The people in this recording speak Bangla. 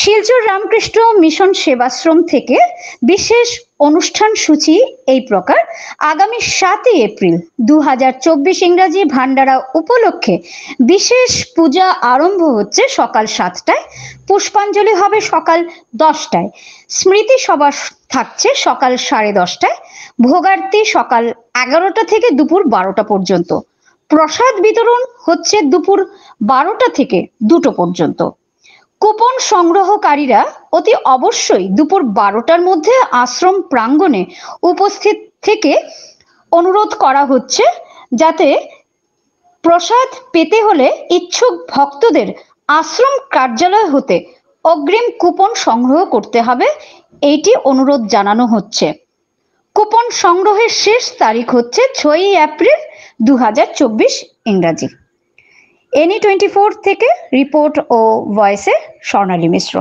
শিলচর রামকৃষ্ণ মিশন সেবাশ্রম থেকে বিশেষ অনুষ্ঠান সূচি এই প্রকার আগামী সাতই এপ্রিল দু হাজার চব্বিশ ইংরাজি ভান্ডারা উপলক্ষে বিশেষ পূজা আরম্ভ হচ্ছে সকাল সাতটায় পুষ্পাঞ্জলি হবে সকাল দশটায় স্মৃতি সভা থাকছে সকাল সাড়ে দশটায় ভোগার্তি সকাল এগারোটা থেকে দুপুর বারোটা পর্যন্ত প্রসাদ বিতরণ হচ্ছে দুপুর বারোটা থেকে দুটো পর্যন্ত কুপন সংগ্রহকারীরা অতি অবশ্যই দুপুর বারোটার মধ্যে আশ্রম প্রাঙ্গণে উপস্থিত থেকে অনুরোধ করা হচ্ছে যাতে প্রসাদ পেতে হলে ইচ্ছুক ভক্তদের আশ্রম কার্যালয় হতে অগ্রিম কুপন সংগ্রহ করতে হবে এইটি অনুরোধ জানানো হচ্ছে কুপন সংগ্রহের শেষ তারিখ হচ্ছে ছয়ই এপ্রিল দু ইংরাজি এনি টোয়েন্টি ফোর থেকে রিপোর্ট ও ভয়েসে স্বর্ণালী মিশ্র